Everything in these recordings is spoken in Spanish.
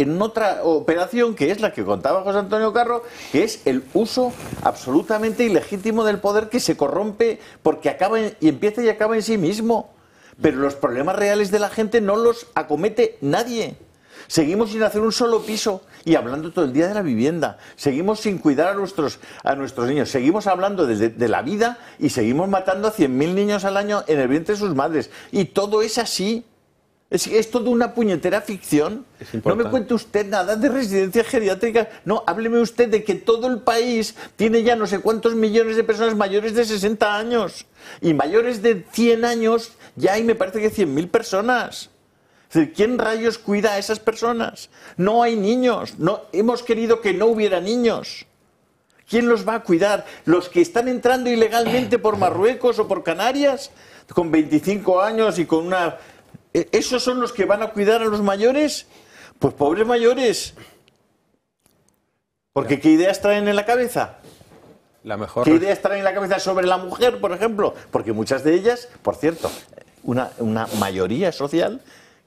en otra operación que es la que contaba José Antonio Carro, que es el uso absolutamente ilegítimo del poder que se corrompe porque acaba y empieza y acaba en sí mismo. Pero los problemas reales de la gente no los acomete nadie. Seguimos sin hacer un solo piso y hablando todo el día de la vivienda. Seguimos sin cuidar a nuestros, a nuestros niños. Seguimos hablando de, de la vida y seguimos matando a 100.000 niños al año en el vientre de sus madres. Y todo es así. Es, es todo una puñetera ficción. No me cuente usted nada de residencias geriátricas. No, hábleme usted de que todo el país tiene ya no sé cuántos millones de personas mayores de 60 años. Y mayores de 100 años ya hay, me parece que 100.000 personas. Es ¿quién rayos cuida a esas personas? No hay niños. No, hemos querido que no hubiera niños. ¿Quién los va a cuidar? ¿Los que están entrando ilegalmente por Marruecos o por Canarias? Con 25 años y con una ¿E-, ¿Esos son los que van a cuidar a los mayores? Pues pobres mayores. Porque ¿qué ideas traen en la cabeza? La mejor... ¿Qué ideas traen en la cabeza sobre la mujer, por ejemplo? Porque muchas de ellas, por cierto, una, una mayoría social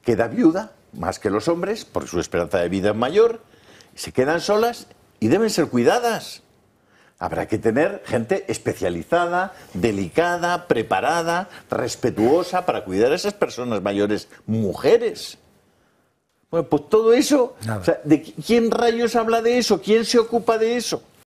queda viuda, más que los hombres, porque su esperanza de vida es mayor, se quedan solas y deben ser cuidadas. Habrá que tener gente especializada, delicada, preparada, respetuosa para cuidar a esas personas mayores, mujeres. Bueno, pues todo eso, ¿de quién rayos habla de eso? ¿Quién se ocupa de eso?